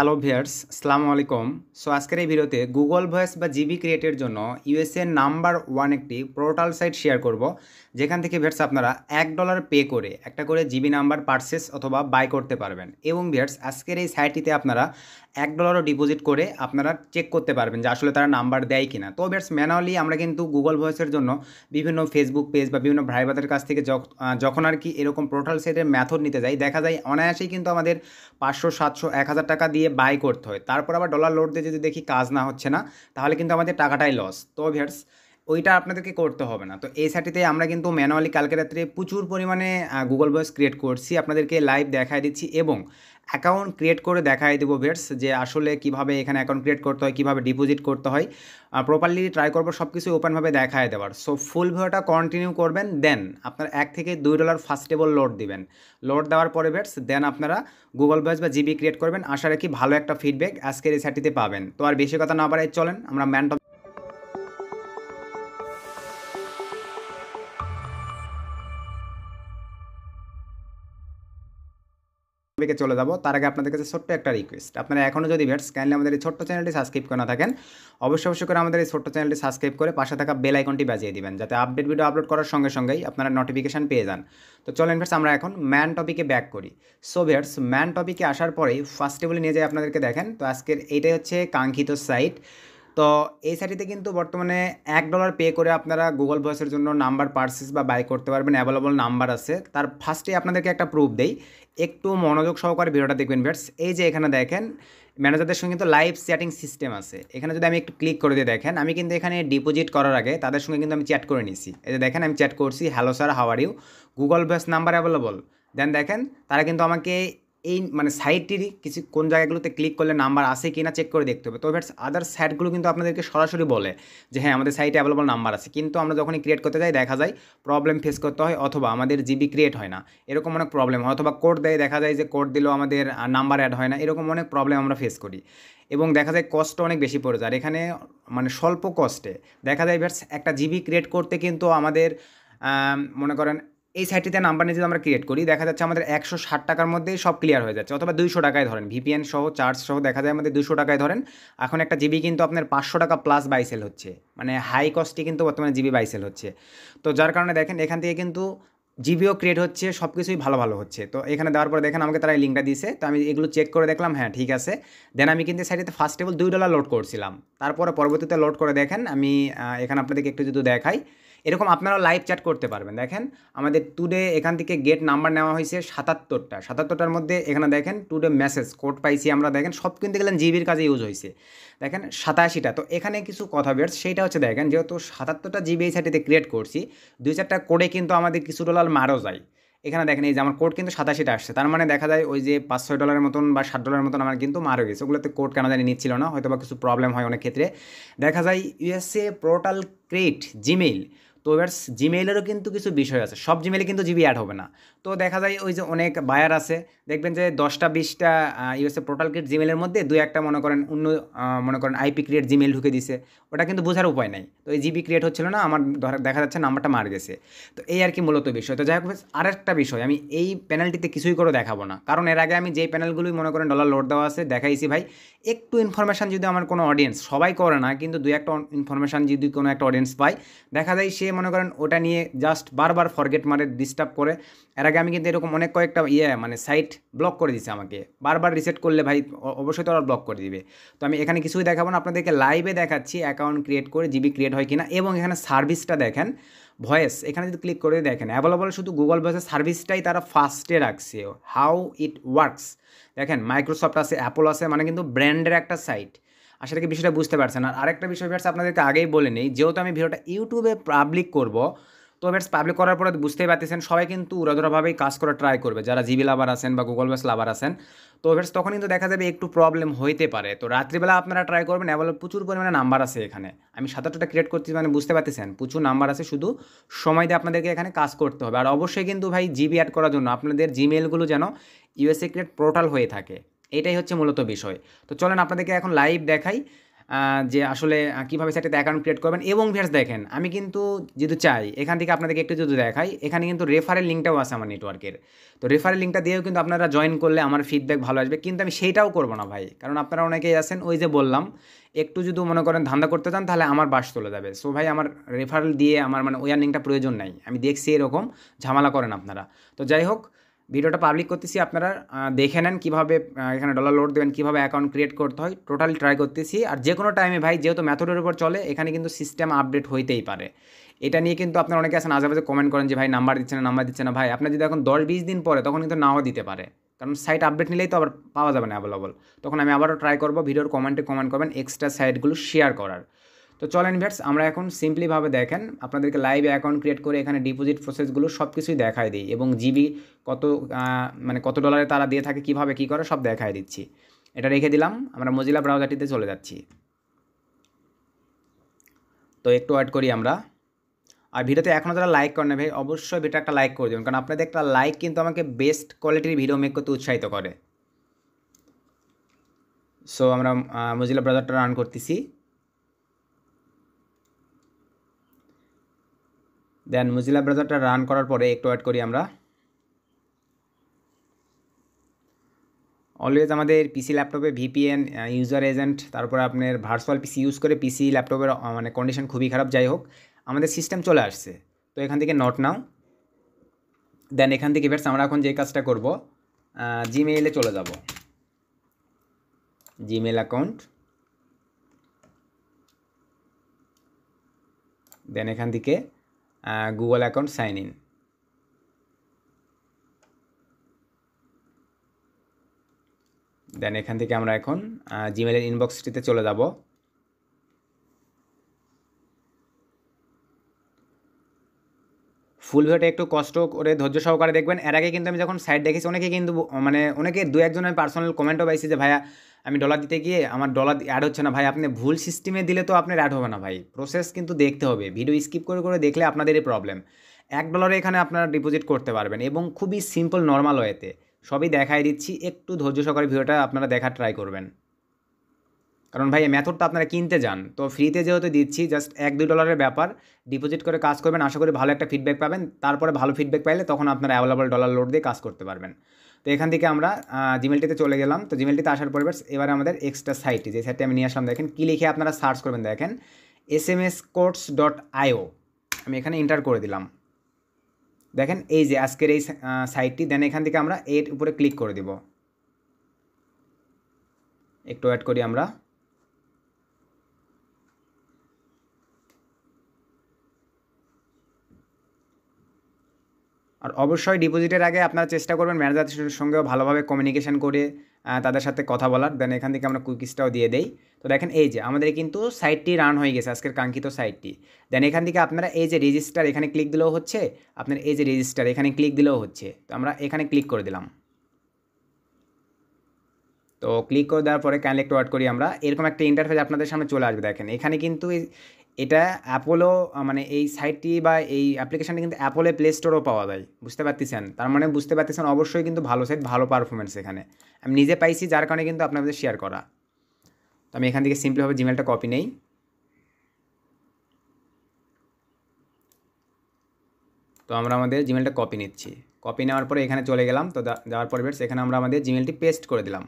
hello viewers সালামু আলাইকুম so আজকের এই ভিডিওতে গুগল ভয়েস বা জিবি ক্রিয়েটের জন্য ইউএসএ নাম্বার ওয়ান একটি পোর্টাল সাইট শেয়ার করব যেখান থেকে ভিয়ার্স আপনারা এক ডলার পে করে একটা করে জিবি নাম্বার পারচেস অথবা বাই করতে পারবেন এবং ভিয়ার্স আজকের এই সাইটটিতে আপনারা এক ডলারও ডিপোজিট করে আপনারা চেক করতে পারবেন যে আসলে তারা নাম্বার দেয় কি না তো ভিয়ার্স ম্যানুয়ালি আমরা কিন্তু গুগল ভয়েসের জন্য বিভিন্ন ফেসবুক পেজ বা বিভিন্ন ভাইবাদের কাছ থেকে যখন আর কি এরকম পোর্টাল সাইটের ম্যাথড নিতে যাই দেখা যায় অনায়াসেই কিন্তু আমাদের পাঁচশো সাতশো এক হাজার টাকা দিয়ে বাই করতে হয় তারপর আবার ডলার লোড দিয়ে যদি দেখি কাজ না হচ্ছে না তাহলে কিন্তু আমাদের টাকাটাই লস তো ভিয়ার্স ওইটা আপনাদেরকে করতে হবে না তো এই সাইটটিতে আমরা কিন্তু ম্যানুয়ালি কালকে রাত্রে প্রচুর পরিমাণে গুগল বয়েস ক্রিয়েট করছি আপনাদেরকে লাইভ দেখায় দিচ্ছি এবং অ্যাকাউন্ট ক্রিয়েট করে দেখাই দেবো ভেটস যে আসলে কিভাবে এখানে অ্যাকাউন্ট ক্রিয়েট করতে হয় কীভাবে ডিপোজিট করতে হয় প্রপারলি ট্রাই করবো সব কিছু ওপেনভাবে দেখায় দেওয়ার সো ফুল ভিওটা কন্টিনিউ করবেন দেন আপনার এক থেকে দুই ডলার ফার্স্টেবল লোড দিবেন লোড দেওয়ার পরে ভেটস দেন আপনারা গুগল ভয়েস বা জিবি ক্রিয়েট করবেন আশা রাখি ভালো একটা ফিডব্যাক আজকের এই সাইটটিতে পাবেন তো আর বেশি কথা না বাড়াই চলেন আমরা ম্যান্ট টপিকে চলে যাবো তার আগে আপনাদের কাছে ছোট্ট একটা রিকোয়েস্ট আপনারা এখনও যদি ভেটস কাইন্ডলি আমাদের এই ছোট্ট চ্যানেলটি সাবস্ক্রাইব করে না থাকেন অবশ্যই অবশ্যই করে আমাদের এই ছোট্ট চ্যানেলটি সাবস্ক্রাইব করে পাশে থাকা বেল আইকনটি বাজিয়ে দিবেন যাতে আপডেট ভিডিও আপলোড করার সঙ্গে সঙ্গেই আপনারা নোটিফিকেশান পেয়ে যান তো চলেন ভেটস আমরা এখন ম্যান টপিকে ব্যাক করি সো ভেটস ম্যান টপিকে আসার পরেই ফার্স্ট বলে নিয়ে যাই আপনাদেরকে দেখেন তো আজকের এইটাই হচ্ছে কাঙ্ক্ষিত সাইট তো এই সাইটিতে কিন্তু বর্তমানে এক ডলার পে করে আপনারা গুগল ভয়েসের জন্য নাম্বার পার্সেস বা বাই করতে পারবেন অ্যাভেলেবল নাম্বার আছে তার ফার্স্টে আপনাদেরকে একটা প্রুফ দেয় একটু মনোযোগ সহকারে ভিডিওটা দেখবেন ভিয়ার্স এই যে এখানে দেখেন ম্যানেজারদের সঙ্গে কিন্তু লাইভ চ্যাটিং সিস্টেম আছে এখানে যদি আমি একটু ক্লিক করে দিয়ে দেখেন আমি কিন্তু এখানে ডিপোজিট করার আগে তাদের সঙ্গে কিন্তু আমি চ্যাট করে নিয়েছি এই যে দেখেন আমি চ্যাট করছি hello sir how are you Google voice number available then দেখেন তারা কিন্তু আমাকে এই মানে সাইটটির কিছু কোন জায়গাগুলোতে ক্লিক করলে নাম্বার আসে কি না চেক করে দেখতে হবে তো ভ্যাটস আদার সাইটগুলো কিন্তু আপনাদেরকে সরাসরি বলে যে হ্যাঁ আমাদের সাইটে অ্যাভেলেবল নাম্বার আছে কিন্তু আমরা যখনই ক্রিয়েট করতে যাই দেখা যায় প্রবলেম ফেস করতে হয় অথবা আমাদের জিবি ক্রিয়েট হয় না এরকম অনেক প্রবলেম হয় অথবা কোড দেয় দেখা যায় যে কোড দিলেও আমাদের নাম্বার অ্যাড হয় না এরকম অনেক প্রবলেম আমরা ফেস করি এবং দেখা যায় কস্ট অনেক বেশি পড়ে যায় আর এখানে মানে স্বল্প কষ্টে দেখা যায় ভ্যাটস একটা জিবি ক্রিয়েট করতে কিন্তু আমাদের মনে করেন এই সাইটটিতে নিয়ে যদি আমরা ক্রিয়েট করি দেখা যাচ্ছে আমাদের একশো ষাট টাকার মধ্যে সব ক্লিয়ার হয়ে যাচ্ছে অথবা দুইশো টাকায় ধরেন ভিপিএন সহ চার্জ সহ দেখা যায় আমাদের দুশো টাকায় ধরেন এখন একটা জিবি কিন্তু আপনার পাঁচশো টাকা প্লাস বাইসেল হচ্ছে মানে হাই কস্টে কিন্তু বর্তমানে জিবি বাইসেল হচ্ছে তো যার কারণে দেখেন এখান থেকে কিন্তু জিবিও ক্রিয়েট হচ্ছে সব কিছুই ভালো ভালো হচ্ছে তো এখানে দেওয়ার পরে দেখেন আমাকে তারা এই লিঙ্কটা দিয়েছে তো আমি এগুলো চেক করে দেখলাম হ্যাঁ ঠিক আছে দেন আমি কিন্তু সাইডে ফার্স্ট টেবল দুই ডলার লোড করছিলাম তারপরে পরবর্তীতে লোড করে দেখেন আমি এখানে আপনাদেরকে একটু যদি দেখাই এরকম আপনারা লাইভ চ্যাট করতে পারবেন দেখেন আমাদের টুডে এখান থেকে গেট নাম্বার নেওয়া হয়েছে সাতাত্তরটা সাতাত্তরটার মধ্যে এখানে দেখেন টুডে মেসেজ কোড পাইছি আমরা দেখেন সব কিন্তু গেলেন জিবির কাজে ইউজ হয়েছে দেখেন সাতাশিটা তো এখানে কিছু কথা বের সেইটা হচ্ছে দেখেন যেহেতু সাতাত্তরটা জিবি এই সাইটিতে ক্রিয়েট করছি দুই চারটা কোডে কিন্তু আমাদের কিছু ডলার মারও যায় এখানে দেখেন এই যে আমার কোড কিন্তু সাতাশিটা আসছে তার মানে দেখা যায় ওই যে পাঁচ ছয় ডলারের মতন বা ষাট ডলারের মতন আমার কিন্তু মারা গেছে ওগুলোতে কোড কেন জানি নিচ্ছিল না হয়তো বা কিছু প্রবলেম হয় অনেক ক্ষেত্রে দেখা যায় ইউএসএ পোর্টাল ক্রেট জিমেইল তো এবার জিমেইলেরও কিন্তু কিছু বিষয় আছে সব জিমেইলে কিন্তু জিবি অ্যাড হবে না তো দেখা যায় ওই যে অনেক বায়ার আছে দেখবেন যে দশটা বিশটা ইউএসএ পোর্টাল ক্রিয়েট জিমেলের মধ্যে দু একটা মনে করেন অন্য মনে করেন আইপি ক্রিয়েট জিমেল ঢুকে দিছে ওটা কিন্তু বোঝার উপায় নাই তো এই জিবি ক্রিয়েট হচ্ছিল না আমার দেখা যাচ্ছে নাম্বারটা মার গেছে তো এই আর কি মূলত বিষয় তো যাই হোক আর একটা বিষয় আমি এই প্যানেলটিতে কিছুই করে দেখাবো না কারণ এর আগে আমি যেই প্যানেলগুলোই মনে করেন ডলার লোড দেওয়া আছে দেখাইছি ভাই একটু ইনফরমেশান যদি আমার কোনো অডিয়েন্স সবাই করে না কিন্তু দু একটা ইনফরমেশান যদি কোনো একটা অডিয়েন্স পায় দেখা যায় সে দিয়ে মনে করেন ওটা নিয়ে জাস্ট বারবার ফরগেট মারে ডিস্টার্ব করে এর আগে আমি কিন্তু এরকম অনেক কয়েকটা ইয়ে মানে সাইট ব্লক করে দিছে আমাকে বারবার রিসেট করলে ভাই অবশ্যই তো ব্লক করে দিবে তো আমি এখানে কিছুই দেখাবো না আপনাদেরকে লাইভে দেখাচ্ছি অ্যাকাউন্ট ক্রিয়েট করে জিবি ক্রিয়েট হয় কিনা এবং এখানে সার্ভিসটা দেখেন ভয়েস এখানে যদি ক্লিক করে দেখেন অ্যাভেলেবল শুধু গুগল ভয়েসের সার্ভিসটাই তারা ফার্স্টে রাখছে হাউ ইট ওয়ার্কস দেখেন মাইক্রোসফট আছে অ্যাপল আছে মানে কিন্তু ব্র্যান্ডের একটা সাইট আর সেটাকে বিষয়টা বুঝতে পারছেন আর আরেকটা বিষয় ব্যাটস আপনাদেরকে আগেই বলে নেই যেহেতু আমি ভিডিওটা ইউটিউবে পাবলিক করব তো ব্যাটস পাবলিক করার পরে বুঝতেই পারতেছেন সবাই কিন্তু উড়াধুরাভাবেই কাজ করা ট্রাই করবে যারা জিবি লাভার আছেন বা গুগল বেস লাভার আছেন তো ব্যাটস তখন কিন্তু দেখা যাবে একটু প্রবলেম হইতে পারে তো রাত্রিবেলা আপনারা ট্রাই করবেন অ্যাভেলেবল প্রচুর পরিমাণে নাম্বার আছে এখানে আমি সাত আটটা ক্রিয়েট করছি মানে বুঝতে পারতেছেন প্রচুর নাম্বার আছে শুধু সময় দিয়ে আপনাদেরকে এখানে কাজ করতে হবে আর অবশ্যই কিন্তু ভাই জিবি অ্যাড করার জন্য আপনাদের জিমেলগুলো যেন ইউএসএ ক্রিয়েট পোর্টাল হয়ে থাকে এটাই হচ্ছে মূলত বিষয় তো চলেন আপনাদেরকে এখন লাইভ দেখাই যে আসলে কীভাবে সেটাতে অ্যাকাউন্ট ক্রিয়েট করবেন এবং ভিয়ার্স দেখেন আমি কিন্তু যেহেতু চাই এখান থেকে আপনাদেরকে একটু যদি দেখাই এখানে কিন্তু রেফারেল লিঙ্কটাও আছে আমার নেটওয়ার্কের তো রেফারেল লিঙ্কটা দিয়েও কিন্তু আপনারা জয়েন করলে আমার ফিডব্যাক ভালো আসবে কিন্তু আমি সেইটাও করবো না ভাই কারণ আপনারা অনেকেই আছেন ওই যে বললাম একটু যদি মনে করেন ধান্দা করতে চান তাহলে আমার বাস চলে যাবে সো ভাই আমার রেফারেল দিয়ে আমার মানে ওই আর্নিংটা প্রয়োজন নাই আমি দেখছি এরকম ঝামেলা করেন আপনারা তো যাই হোক ভিডিওটা পাবলিক করতেছি আপনারা দেখে নেন কীভাবে এখানে ডলার লোড দেবেন কীভাবে অ্যাকাউন্ট ক্রিয়েট করতে হয় টোটালি ট্রাই করতেছি আর যে কোনো টাইমে ভাই যেহেতু মেথডের উপর চলে এখানে কিন্তু সিস্টেম আপডেট হইতেই পারে এটা নিয়ে কিন্তু আপনারা অনেকে আসেন আশেপাশে কমেন্ট করেন যে ভাই নাম্বার দিচ্ছে না নাম্বার দিচ্ছে না ভাই আপনার যদি এখন দশ বিশ দিন পরে তখন কিন্তু নাও দিতে পারে কারণ সাইট আপডেট নিলেই তো আবার পাওয়া যাবে না অ্যাভেলেবল তখন আমি আবারও ট্রাই করবো ভিডিওর কমেন্টে কমেন্ট করবেন এক্সট্রা সাইটগুলো শেয়ার করার তো চলেন ভ্যাটস আমরা এখন সিম্পলিভাবে দেখেন আপনাদেরকে লাইভ অ্যাকাউন্ট ক্রিয়েট করে এখানে ডিপোজিট প্রসেসগুলো সব কিছুই দেখায় দিই এবং জিবি কত মানে কত ডলারে তারা দিয়ে থাকে কিভাবে কি করে সব দেখায় দিচ্ছি এটা রেখে দিলাম আমরা মজিলা ব্রাউজারটিতে চলে যাচ্ছি তো একটু অ্যাড করি আমরা আর ভিডিওতে এখনও যারা লাইক করেন ভাই অবশ্যই ভিডিও একটা লাইক করে দেবেন কারণ আপনাদের একটা লাইক কিন্তু আমাকে বেস্ট কোয়ালিটির ভিডিও মেক করতে উৎসাহিত করে সো আমরা মজিলা ব্রাউজারটা রান করতেছি দেন মুজিলা ব্রাউজারটা রান করার পরে একটু অ্যাড করি আমরা অলওয়েজ আমাদের পিসি ল্যাপটপে ভিপিএন ইউজার এজেন্ট তারপরে আপনার ভার্চুয়াল পিসি ইউজ করে পিসি ল্যাপটপের মানে কন্ডিশন খুবই খারাপ যাই হোক আমাদের সিস্টেম চলে আসছে তো এখান থেকে নট নাও দেন এখান থেকে এবার আমরা এখন যে কাজটা করব জিমেইলে চলে যাব জিমেল অ্যাকাউন্ট দেন এখান থেকে Google account sign in then এখান থেকে আমরা এখন জিমেলের ইনবক্সটিতে চলে যাব ফুল ভিডিওটা একটু কষ্ট করে ধৈর্য সহকারে দেখবেন এর আগে কিন্তু আমি যখন সাইড দেখেছি অনেকে কিন্তু মানে অনেকে দু একজনের পার্সোনাল কমেন্টও পাইছি যে ভাইয়া আমি ডলার দিতে গিয়ে আমার ডলার অ্যাড হচ্ছে না ভাই আপনি ভুল সিস্টেমে দিলে তো আপনার অ্যাড হবে না ভাই প্রসেস কিন্তু দেখতে হবে ভিডিও স্কিপ করে করে দেখলে আপনাদেরই প্রবলেম এক ডলারে এখানে আপনারা ডিপোজিট করতে পারবেন এবং খুবই সিম্পল নর্মাল ওয়েতে সবই দেখাই দিচ্ছি একটু ধৈর্য সহকারে ভিডিওটা আপনারা দেখার ট্রাই করবেন কারণ ভাই এই মেথডটা আপনারা কিনতে যান তো ফ্রিতে যেহেতু দিচ্ছি জাস্ট এক দুই ডলারের ব্যাপার ডিপোজিট করে কাজ করবেন আশা করি ভালো একটা ফিডব্যাক পাবেন তারপরে ভালো ফিডব্যাক পাইলে তখন আপনারা অ্যাভেলেবল ডলার লোড দিয়ে কাজ করতে পারবেন তো এখান থেকে আমরা জিমেলটিতে চলে গেলাম তো জিমেলটিতে আসার পরিবার এবারে আমাদের এক্সট্রা সাইটটি যে সাইটটি আমি নিয়ে আসলাম দেখেন কী লিখে আপনারা সার্চ করবেন দেখেন S M S course dot IO আমি এখানে এন্টার করে দিলাম দেখেন এই যে আজকের এই সাইটটি দেন এখান থেকে আমরা এর উপরে ক্লিক করে দেব একটু অ্যাড করি আমরা আর অবশ্যই ডিপোজিটের আগে আপনারা চেষ্টা করবেন ম্যানেজারের সঙ্গেও ভালোভাবে কমিউনিকেশান করে তাদের সাথে কথা বলার দেন এখান থেকে আমরা কুকিজটাও দিয়ে দেই তো দেখেন এই যে আমাদের কিন্তু সাইটটি রান হয়ে গেছে আজকের কাঙ্ক্ষিত সাইটটি দেন এখান থেকে আপনারা এই যে রেজিস্টার এখানে ক্লিক দিলেও হচ্ছে আপনার এই যে রেজিস্টার এখানে ক্লিক দিলেও হচ্ছে তো আমরা এখানে ক্লিক করে দিলাম তো ক্লিক করে দেওয়ার পরে কাইন্ডলি ওয়ার্ড করি আমরা এরকম একটা ইন্টারফেস আপনাদের সামনে চলে আসবে দেখেন এখানে কিন্তু এটা অ্যাপোলো মানে এই সাইটটি বা এই অ্যাপ্লিকেশানটি কিন্তু অ্যাপোলে প্লে স্টোরও পাওয়া যায় বুঝতে পারতেছেন তার মানে বুঝতে পারতেছেন অবশ্যই কিন্তু ভালো সাইট ভালো পারফরমেন্স এখানে আমি নিজে পাইছি যার কারণে কিন্তু আপনাদের শেয়ার করা তো আমি এখান থেকে সিম্পলিভাবে জিমেলটা কপি নেই তো আমরা আমাদের জিমেলটা কপি নিচ্ছি কপি নেওয়ার পরে এখানে চলে গেলাম তো যাওয়ার পরে এখানে আমরা আমাদের জিমেলটি পেস্ট করে দিলাম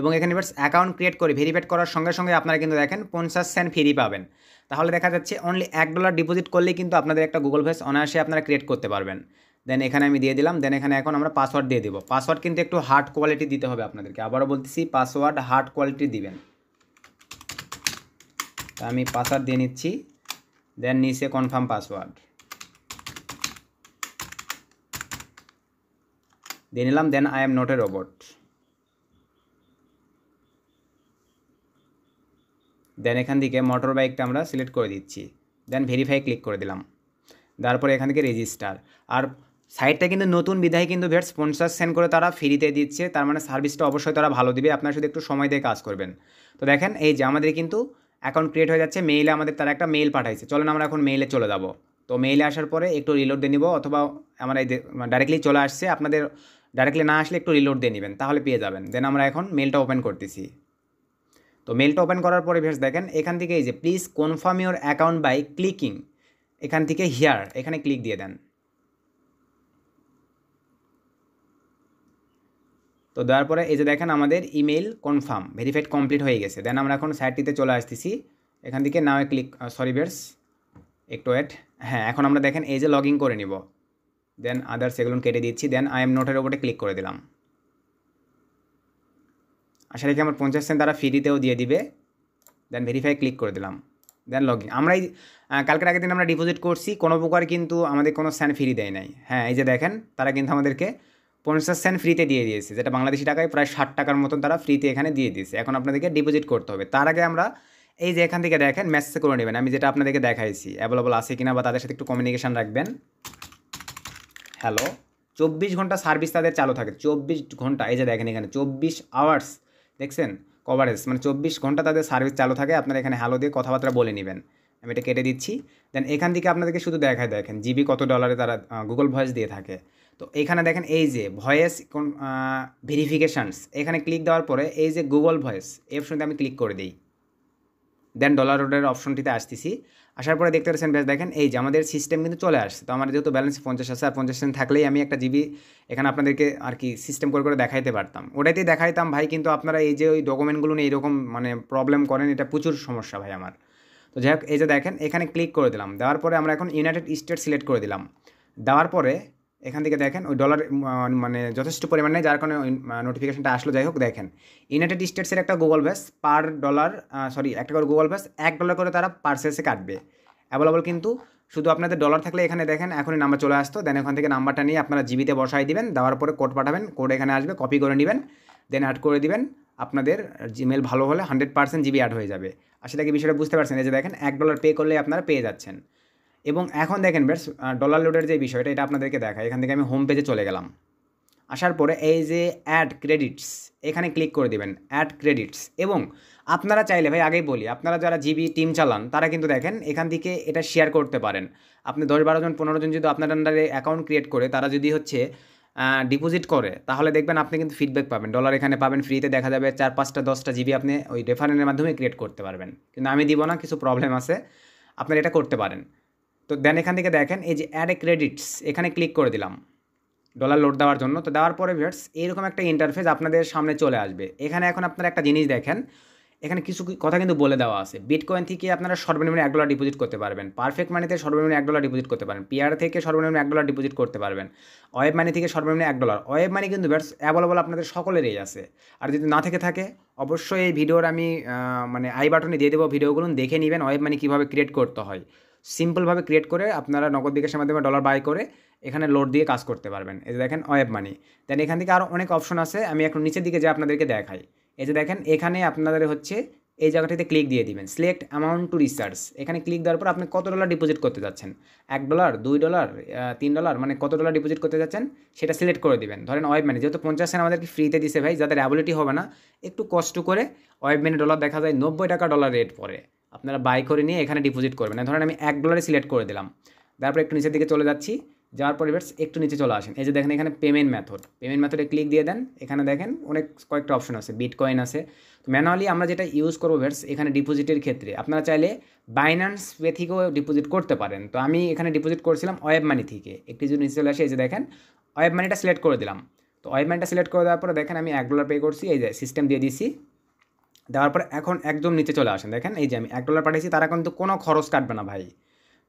এবং এখানে এবার অ্যাকাউন্ট ক্রিয়েট করে ভেরিফাইড করার সঙ্গে সঙ্গে আপনারা কিন্তু দেখেন পঞ্চাশ সেন্ট ফ্রি পাবেন তাহলে দেখা যাচ্ছে অনলি এক ডলার ডিপোজিট করলে কিন্তু আপনাদের একটা গুগল ফেস অনায়াসে আপনারা ক্রিয়েট করতে পারবেন দেন এখানে আমি দিয়ে দিলাম দেন এখানে এখন আমরা পাসওয়ার্ড দিয়ে দেবো পাসওয়ার্ড কিন্তু একটু হার্ড কোয়ালিটি দিতে হবে আপনাদেরকে আবারও বলতেছি পাসওয়ার্ড হার্ড কোয়ালিটি দিবেন তা আমি পাসওয়ার্ড দিয়ে নিচ্ছি দেন নিচে কনফার্ম পাসওয়ার্ড দিয়ে নিলাম then I am not a robot then এখান থেকে মোটর বাইকটা আমরা সিলেক্ট করে দিচ্ছি দেন ভেরিফাই ক্লিক করে দিলাম তারপরে এখান থেকে রেজিস্টার আর সাইটটা কিন্তু নতুন বিধায় কিন্তু ভেট স্পন্সার সেন্ড করে তারা ফ্রিতে দিচ্ছে তার মানে সার্ভিসটা অবশ্যই তারা ভালো দিবে আপনার শুধু একটু সময় দিয়ে কাজ করবেন তো দেখেন এই যে আমাদের কিন্তু অ্যাকাউন্ট ক্রিয়েট হয়ে যাচ্ছে মেইলে আমাদের তারা একটা মেইল পাঠাইছে চলেন আমরা এখন মেইলে চলে যাব তো মেইলে আসার পরে একটু রিলোড দিয়ে নিব অথবা আমরা এই ডাইরেক্টলি চলে আসছে আপনাদের ডাইরেক্টলি না আসলে একটু রিলোড দিয়ে নেবেন তাহলে পেয়ে যাবেন দেন আমরা এখন মেলটা ওপেন করতেছি তো মেলটা ওপেন করার পরে ভেস দেখেন এখান থেকে এই যে please confirm your account by clicking এখান থেকে হিয়ার এখানে ক্লিক দিয়ে দেন তো দেওয়ার পরে এই যে দেখেন আমাদের ইমেল কনফার্ম ভেরিফাইড কমপ্লিট হয়ে গেছে দেন আমরা এখন সাইটটিতে চলে আসতেছি এখান থেকে নাও ক্লিক সরি ভেস একটু এট হ্যাঁ এখন আমরা দেখেন এই যে লগ করে নিব দেন আদার্স এগুলো কেটে দিচ্ছি দেন আই এম নোটের ওপরে ক্লিক করে দিলাম আশা রেখে আমার পঞ্চাশ সেন্ট তারা ফ্রিতেও দিয়ে দিবে দেন ভেরিফাই ক্লিক করে দিলাম দেন লগ ইন এই কালকের আগের দিন আমরা ডিপোজিট করছি কোনো প্রকার কিন্তু আমাদের কোনো সেন্ট ফ্রি দেয় নাই হ্যাঁ এই যে দেখেন তারা কিন্তু আমাদেরকে পঞ্চাশ সেন্ট ফ্রিতে দিয়ে দিয়েছে যেটা বাংলাদেশি টাকায় প্রায় ষাট টাকার মতন তারা ফ্রিতে এখানে দিয়ে দিয়েছে এখন আপনাদেরকে ডিপোজিট করতে হবে তার আগে আমরা এই যে এখান থেকে দেখেন মেসেজ করে নেবেন আমি যেটা আপনাদেরকে দেখাইছি অ্যাভেলেবল আছে কিনা বা তাদের সাথে একটু কমিউনিকেশান রাখবেন হ্যালো চব্বিশ ঘন্টা সার্ভিস তাদের চালু থাকে চব্বিশ ঘন্টা এই যে দেখেন এখানে চব্বিশ আওয়ার্স দেখছেন কভারেজ মানে চব্বিশ ঘন্টা তাদের সার্ভিস চালু থাকে আপনারা এখানে হ্যালো দিয়ে কথাবার্তা বলে নেবেন আমি এটা কেটে দিচ্ছি দেন এখান থেকে আপনাদেরকে শুধু দেখায় দেখেন জিবি কত ডলারে তারা গুগল ভয়েস দিয়ে থাকে তো এখানে দেখেন এই যে ভয়েস কোন ভেরিফিকেশানস এখানে ক্লিক দেওয়ার পরে এই যে গুগল ভয়েস এর সঙ্গে আমি ক্লিক করে দিই দেন ডলার অর্ডার অপশনটিতে আসতেছি আসার পরে দেখতে পাচ্ছেন ব্যাস দেখেন এই যে আমাদের সিস্টেম কিন্তু চলে আসছে তো আমার যেহেতু ব্যালেন্স পঞ্চাশ আছে আর পঞ্চাশ সেন্ট থাকলেই আমি একটা জিবি এখানে আপনাদেরকে আর কি সিস্টেম করে করে দেখাইতে পারতাম ওটাইতে দেখাইতাম ভাই কিন্তু আপনারা এই যে ওই ডকুমেন্টগুলো নিয়ে এরকম মানে প্রবলেম করেন এটা প্রচুর সমস্যা ভাই আমার তো যাই হোক এই যে দেখেন এখানে ক্লিক করে দিলাম দেওয়ার পরে আমরা এখন ইউনাইটেড স্টেট সিলেক্ট করে দিলাম দেওয়ার পরে এখান থেকে দেখেন ওই ডলার মানে যথেষ্ট পরিমাণে যার কারণে নোটিফিকেশনটা আসলো যাই হোক দেখেন ইউনাইটেড স্টেটসের একটা গুগল ব্যাস পার ডলার সরি একটা করে গুগল ব্যাস এক ডলার করে তারা পার্সেসে কাটবে অ্যাভেলেবল কিন্তু শুধু আপনাদের ডলার থাকলে এখানে দেখেন এখনই নাম্বার চলে আসতো দেন এখান থেকে নাম্বারটা নিয়ে আপনারা জিবিতে বসাই দিবেন দেওয়ার পরে কোড পাঠাবেন কোড এখানে আসবে কপি করে নেবেন দেন অ্যাড করে দিবেন আপনাদের জিমেল ভালো হলে হান্ড্রেড পার্সেন্ট জিবি অ্যাড হয়ে যাবে আর সেটাকে বিষয়টা বুঝতে পারছেন এই যে দেখেন এক ডলার পে করলে আপনারা পেয়ে যাচ্ছেন এবং এখন দেখেন ব্যাস ডলার লোডের যে বিষয়টা এটা আপনাদেরকে দেখায় এখান থেকে আমি হোম পেজে চলে গেলাম আসার পরে এই যে অ্যাড ক্রেডিটস এখানে ক্লিক করে দেবেন অ্যাড ক্রেডিটস এবং আপনারা চাইলে ভাই আগেই বলি আপনারা যারা জিবি টিম চালান তারা কিন্তু দেখেন এখান থেকে এটা শেয়ার করতে পারেন আপনি দশ বারো জন পনেরো জন যদি আপনার আন্ডারে অ্যাকাউন্ট ক্রিয়েট করে তারা যদি হচ্ছে ডিপোজিট করে তাহলে দেখবেন আপনি কিন্তু ফিডব্যাক পাবেন ডলার এখানে পাবেন ফ্রিতে দেখা যাবে চার পাঁচটা দশটা জিবি আপনি ওই রেফারেন্সের মাধ্যমে ক্রিয়েট করতে পারবেন কিন্তু আমি দিব না কিছু প্রবলেম আছে আপনারা এটা করতে পারেন তো দেন এখান থেকে দেখেন এই যে অ্যাড এ ক্রেডিটস এখানে ক্লিক করে দিলাম ডলার লোড দেওয়ার জন্য তো দেওয়ার পরে ভিউয়ার্স এইরকম একটা ইন্টারফেস আপনাদের সামনে চলে আসবে এখানে এখন আপনারা একটা জিনিস দেখেন এখানে কিছু কথা কিন্তু বলে দেওয়া আছে বিটকয়েন থেকে আপনারা সর্বনিম্ন এক ডলার ডিপোজিট করতে পারবেন পারফেক্ট মানিতে সর্বনিম্ন এক ডলার ডিপোজিট করতে পারেন পিয়ার থেকে সর্বনিম্ন এক ডলার ডিপোজিট করতে পারবেন ওয়েব মানি থেকে সর্বনিম্ন এক ডলার ওয়েব মানি কিন্তু ব্যাটস অ্যাভেলেবল আপনাদের সকলেরই আছে আর যদি না থেকে থাকে অবশ্যই এই ভিডিওর আমি মানে আই বাটনে দিয়ে দেবো ভিডিওগুলো দেখে নেবেন ওয়েব মানি কীভাবে ক্রিয়েট করতে হয় সিম্পলভাবে ক্রিয়েট করে আপনারা নগদ বিকাশের মাধ্যমে ডলার বাই করে এখানে লোড দিয়ে কাজ করতে পারবেন এই যে দেখেন ওয়েব মানি দেন এখান থেকে আরও অনেক অপশন আছে আমি এখন নিচের দিকে যে আপনাদেরকে দেখাই এই যে দেখেন এখানে আপনাদের হচ্ছে এই জায়গাটিতে ক্লিক দিয়ে দিবেন সিলেক্ট অ্যামাউন্ট টু রিসার্চ এখানে ক্লিক দেওয়ার পর আপনি কত ডলার ডিপোজিট করতে যাচ্ছেন এক ডলার দুই ডলার তিন ডলার মানে কত ডলার ডিপোজিট করতে যাচ্ছেন সেটা সিলেক্ট করে দিবেন ধরেন ওয়েব মানি যেহেতু পঞ্চাশ সেন্ট আমাদেরকে ফ্রিতে দিছে ভাই যাদের অ্যাবিলিটি হবে না একটু কষ্ট করে ওয়েব মানি ডলার দেখা যায় নব্বই টাকা ডলার রেট পড়ে আপনারা বাই করে নিয়ে এখানে ডিপোজিট করবেন মানে ধরেন আমি এক ডলারে সিলেক্ট করে দিলাম তারপর একটু নিচের দিকে চলে যাচ্ছি যাওয়ার পরে এবার একটু নিচে চলে আসেন এই যে দেখেন এখানে পেমেন্ট মেথড পেমেন্ট মেথডে ক্লিক দিয়ে দেন এখানে দেখেন অনেক কয়েকটা অপশন আছে বিটকয়েন আছে তো ম্যানুয়ালি আমরা যেটা ইউজ করবো ভেটস এখানে ডিপোজিটের ক্ষেত্রে আপনারা চাইলে বাইন্যান্স পে থেকেও ডিপোজিট করতে পারেন তো আমি এখানে ডিপোজিট করেছিলাম ওয়েব মানি থেকে একটি যদি নিচে চলে আসে এই যে দেখেন ওয়েব মানিটা সিলেক্ট করে দিলাম তো ওয়েব মানিটা সিলেক্ট করে দেওয়ার পরে দেখেন আমি এক ডলার পে করছি এই যে সিস্টেম দিয়ে দিছি দেওয়ার পর এখন একদম নিচে চলে আসেন দেখেন এই যে আমি এক ডলার পাঠিয়েছি তারা কিন্তু কোনো খরচ কাটবে না ভাই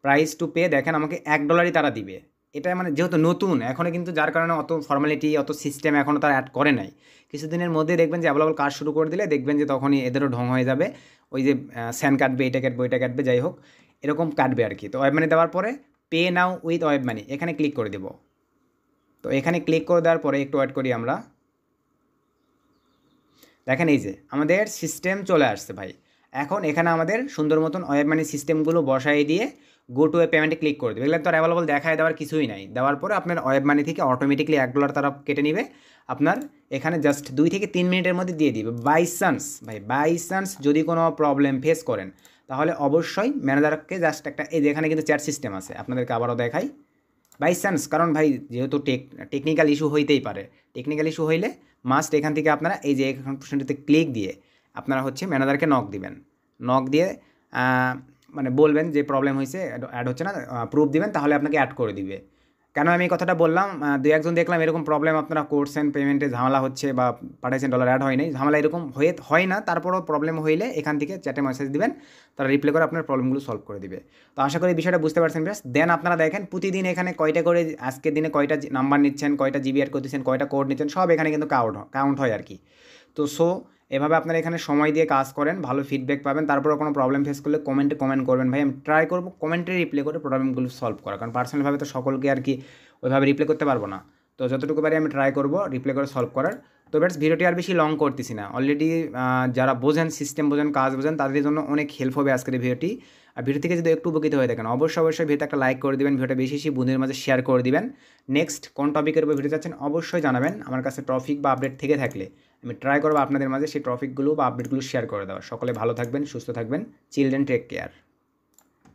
প্রাইস টু পে দেখেন আমাকে এক ডলারই তারা দিবে এটা মানে যেহেতু নতুন এখনও কিন্তু যার কারণে অত ফর্মালিটি অত সিস্টেম এখনও তারা অ্যাড করে নাই কিছুদিনের মধ্যে দেখবেন যে অ্যাভেলেবল কাজ শুরু করে দিলে দেখবেন যে তখনই এদেরও ঢং হয়ে যাবে ওই যে স্যান কাটবে এটা কাটবে ওইটা কাটবে যাই হোক এরকম কাটবে আর কি তো ওয়েব মানি দেওয়ার পরে pay now with web money এখানে ক্লিক করে দেব তো এখানে ক্লিক করে দেওয়ার পরে একটু অ্যাড করি আমরা দেখেন এই যে আমাদের সিস্টেম চলে আসছে ভাই এখন এখানে আমাদের সুন্দর মতন ওয়েব মানি সিস্টেমগুলো বসাই দিয়ে গো টু এ পেমেন্টে ক্লিক করে দেবে এগুলো তো অ্যাভেলেবল দেখায় দেওয়ার কিছুই নাই দেওয়ার পরে আপনার ওয়েব মানি থেকে অটোমেটিকলি এক ডলার তারা কেটে নেবে আপনার এখানে জাস্ট দুই থেকে তিন মিনিটের মধ্যে দিয়ে দিবে বাই চান্স ভাই বাই চান্স যদি কোনো প্রবলেম ফেস করেন তাহলে অবশ্যই ম্যানেজারকে জাস্ট একটা এই যেখানে কিন্তু চ্যাট সিস্টেম আছে আপনাদেরকে আবারও দেখাই বাই চান্স কারণ ভাই যেহেতু টেক টেকনিক্যাল ইস্যু হইতেই পারে টেকনিক্যাল ইস্যু হইলে মাস্ট এখান থেকে আপনারা এই যে এখন প্রশ্নটিতে ক্লিক দিয়ে আপনারা হচ্ছে ম্যানেজারকে নক দিবেন নক দিয়ে মানে বলবেন যে প্রবলেম হয়েছে অ্যাড হচ্ছে না প্রুফ দিবেন তাহলে আপনাকে অ্যাড করে দিবে কেন আমি কথাটা বললাম দু একজন দেখলাম এরকম প্রবলেম আপনারা করছেন পেমেন্টে ঝামেলা হচ্ছে বা পাঠাইছেন ডলার অ্যাড হয় নাই ঝামেলা এরকম হয়ে হয় না তারপরও প্রবলেম হইলে এখান থেকে চ্যাটে মেসেজ দিবেন তারা রিপ্লাই করে আপনার প্রবলেমগুলো সলভ করে দিবে তো আশা করি বিষয়টা বুঝতে পারছেন বেশ দেন আপনারা দেখেন প্রতিদিন এখানে কয়টা করে আজকের দিনে কয়টা নাম্বার নিচ্ছেন কয়টা জিবি অ্যাড করতেছেন কয়টা কোড নিচ্ছেন সব এখানে কিন্তু কাউন্ট কাউন্ট হয় আর কি তো সো এভাবে আপনারা এখানে সময় দিয়ে কাজ করেন ভালো ফিডব্যাক পাবেন তারপরে কোনো প্রবলেম ফেস করলে কমেন্টে কমেন্ট করবেন ভাই আমি ট্রাই করবো কমেন্টে রিপ্লাই করে প্রবলেমগুলো সলভ করা কারণ পার্সোনালভাবে তো সকলকে আর কি ওইভাবে রিপ্লাই করতে পারবো না তো যতটুকু পারি আমি ট্রাই করবো রিপ্লাই করে সলভ করার তো ব্যাটস ভিডিওটি আর বেশি লং করতেছি না অলরেডি যারা বোঝেন সিস্টেম বোঝেন কাজ বোঝেন তাদের জন্য অনেক হেল্প হবে আজকের ভিডিওটি আর ভিডিও থেকে যদি একটু উপকৃত হয়ে থাকেন অবশ্যই অবশ্যই ভিডিও একটা লাইক করে দেবেন ভিডিওটা বেশি বেশি বন্ধুদের মাঝে শেয়ার করে দেবেন নেক্সট কোন টপিকের উপর ভিডিও চাচ্ছেন অবশ্যই জানাবেন আমার কাছে টপিক বা আপডেট থেকে থাকলে আমি ট্রাই করবো আপনাদের মাঝে সেই টপিকগুলো বা আপডেটগুলো শেয়ার করে দেওয়া সকলে ভালো থাকবেন সুস্থ থাকবেন চিলড্রেন টেক কেয়ার